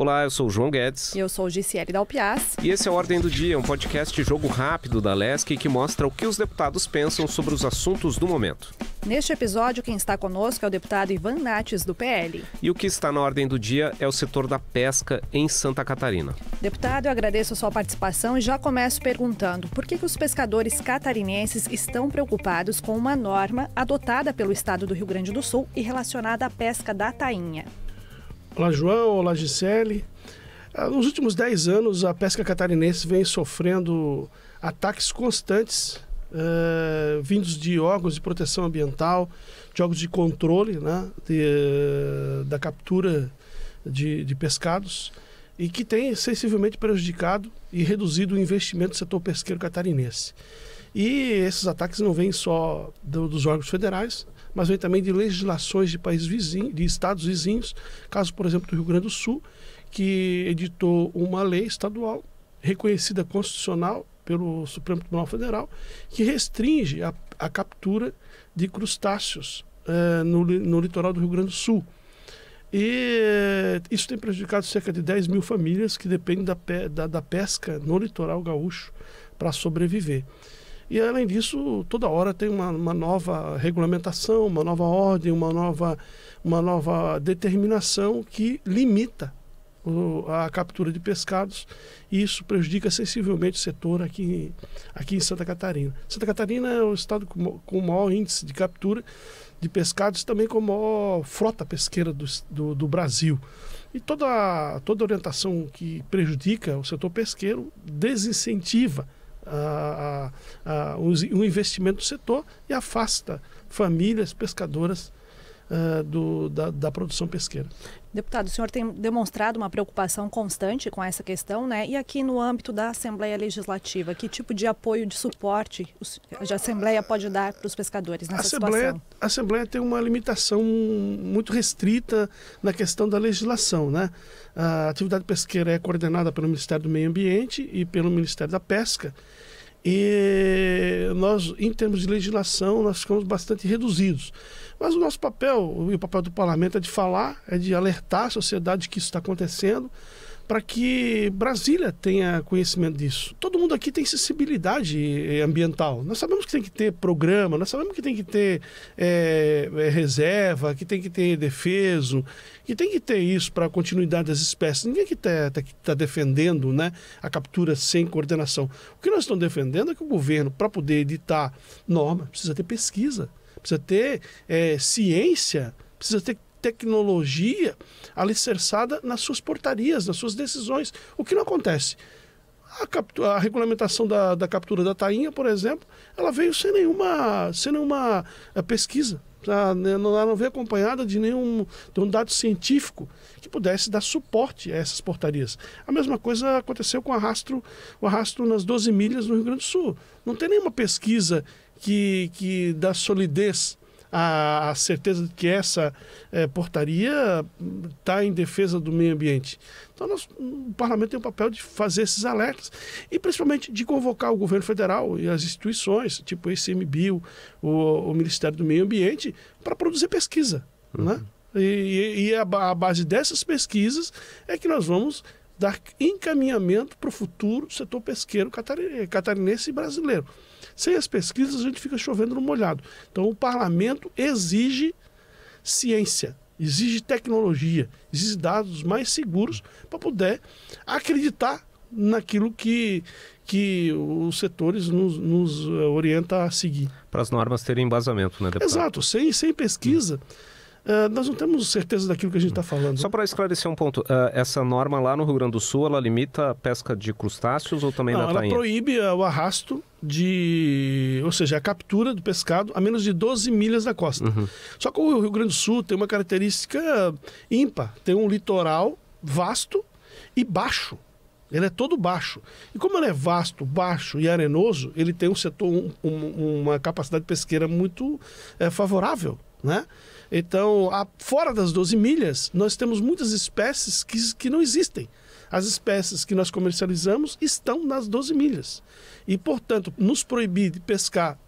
Olá, eu sou o João Guedes. E eu sou o Giciele Dalpias. E esse é o Ordem do Dia, um podcast de jogo rápido da LESC que mostra o que os deputados pensam sobre os assuntos do momento. Neste episódio, quem está conosco é o deputado Ivan Nates, do PL. E o que está na ordem do dia é o setor da pesca em Santa Catarina. Deputado, eu agradeço a sua participação e já começo perguntando por que, que os pescadores catarinenses estão preocupados com uma norma adotada pelo estado do Rio Grande do Sul e relacionada à pesca da tainha. Olá, João. Olá, Gisele. Ah, nos últimos 10 anos, a pesca catarinense vem sofrendo ataques constantes Uh, vindos de órgãos de proteção ambiental, de órgãos de controle né, de, ah, da captura de, de, pescados, e que tem sensivelmente prejudicado e reduzido o investimento do setor pesqueiro catarinense. E esses ataques não vêm só do, dos órgãos federais, mas vem também de legislações de países vizinhos, de estados vizinhos, caso, por exemplo, do Rio Grande do Sul, que editou uma lei estadual reconhecida constitucional pelo Supremo Tribunal Federal, que restringe a, a captura de crustáceos uh, no, no litoral do Rio Grande do Sul. E eh, isso tem prejudicado cerca de 10 mil famílias que dependem da, da, da pesca no litoral gaúcho para sobreviver. E, além disso, toda hora tem uma, uma nova regulamentação, uma nova ordem, uma nova, uma nova determinação que limita o, a captura de pescados e isso prejudica sensivelmente o setor aqui, aqui em Santa Catarina. Santa Catarina é o estado com, com o maior índice de captura de pescados, também com a maior frota pesqueira do, do, do Brasil. E toda, toda orientação que prejudica o setor pesqueiro desincentiva a, a o investimento do setor e afasta famílias pescadoras uh, do, da, da, produção pesqueira. Deputado, o senhor tem demonstrado uma preocupação constante com essa questão, né? E aqui no âmbito da Assembleia Legislativa, que tipo de apoio, de suporte a Assembleia pode dar para os pescadores nessa a Assembleia, situação? A Assembleia tem uma limitação muito restrita na questão da legislação, né? A atividade pesqueira é coordenada pelo Ministério do Meio Ambiente e pelo Ministério da Pesca. E nós, em termos de legislação, nós ficamos bastante reduzidos. Mas o nosso papel, e o papel do parlamento, é de falar, é de alertar a sociedade que isso está acontecendo para que Brasília tenha conhecimento disso. Todo mundo aqui tem sensibilidade eh, ambiental. Nós sabemos que tem que ter programa, nós sabemos que tem que ter é, reserva, que tem que ter defeso, que tem que ter isso para a continuidade das espécies. Ninguém que está tá, tá, defendendo né, a captura sem coordenação. O que nós estamos defendendo é que o governo, para poder editar norma, precisa ter pesquisa, precisa ter é, ciência, precisa ter tecnologia alicerçada nas suas portarias, nas suas decisões. O que não acontece? A, captura, a regulamentação da, da, captura da tainha, por exemplo, ela veio sem nenhuma, sem nenhuma eh, pesquisa. Tá? Né, ela não veio acompanhada de nenhum de um dado científico que pudesse dar suporte a essas portarias. A mesma coisa aconteceu com o arrasto o arrasto nas 12 milhas no Rio Grande do Sul. Não tem nenhuma pesquisa que, que dá solidez a, a certeza de que essa é, portaria está em defesa do meio ambiente. Então, nós, o parlamento tem o papel de fazer esses alertas e, principalmente, de convocar o governo federal e as instituições, tipo o ICMBio, o, o Ministério do Meio Ambiente, para produzir pesquisa. Uhum. Né? E, e a, a base dessas pesquisas é que nós vamos dar encaminhamento para o futuro setor pesqueiro catarinense e brasileiro. Sem as pesquisas, a gente fica chovendo no molhado. Então, o parlamento exige ciência, exige tecnologia, exige dados mais seguros para poder acreditar naquilo que, que os setores nos, nos eh, orienta a seguir. Para as normas terem embasamento, né, deputado? Exato. Sem, sem pesquisa. Hum eh, nós não temos certeza daquilo que a gente está falando. Só para esclarecer um ponto, uh, essa norma lá no Rio Grande do Sul, ela limita a pesca de crustáceos ou também não, da ela tainha? Ela proíbe eh, o arrasto de, ou seja, a captura do pescado a menos de 12 milhas da costa. Uhum. Só que o Rio Grande do Sul tem uma característica ímpar, tem um litoral vasto e baixo. Ele é todo baixo. E como ele é vasto, baixo e arenoso, ele tem um setor, um, um, uma capacidade pesqueira muito é, favorável, né? Então, a, fora das 12 milhas, nós temos muitas espécies que, que não existem. As espécies que nós comercializamos estão nas 12 milhas. E, portanto, nos proibir de pescar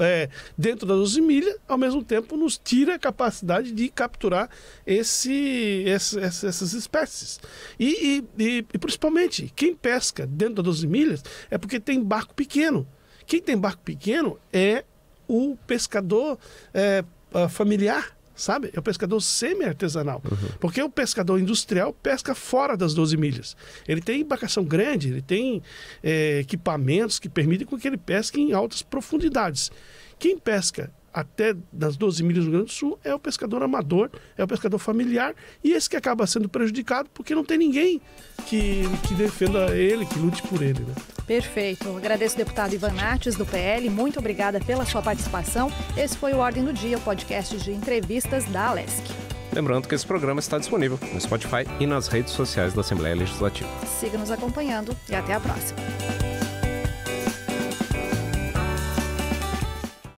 é, dentro das 12 milhas, ao mesmo tempo nos tira a capacidade de capturar esse, esse essas espécies. E, e, e, principalmente, quem pesca dentro das 12 milhas é porque tem barco pequeno. Quem tem barco pequeno é o pescador é, uh, familiar, sabe? É o pescador semi-artesanal. Uhum. Porque o pescador industrial pesca fora das 12 milhas. Ele tem embarcação grande, ele tem é, equipamentos que permitem que ele pesque em altas profundidades. Quem pesca até das 12 milhas do Rio Grande do Sul é o pescador amador, é o pescador familiar, e esse que acaba sendo prejudicado porque não tem ninguém que, que defenda ele, que lute por ele. Né? Perfeito. Agradeço o deputado Ivan Nates, do PL. Muito obrigada pela sua participação. Esse foi o Ordem do Dia, o podcast de entrevistas da Alesc. Lembrando que esse programa está disponível no Spotify e nas redes sociais da Assembleia Legislativa. Siga nos acompanhando e até a próxima.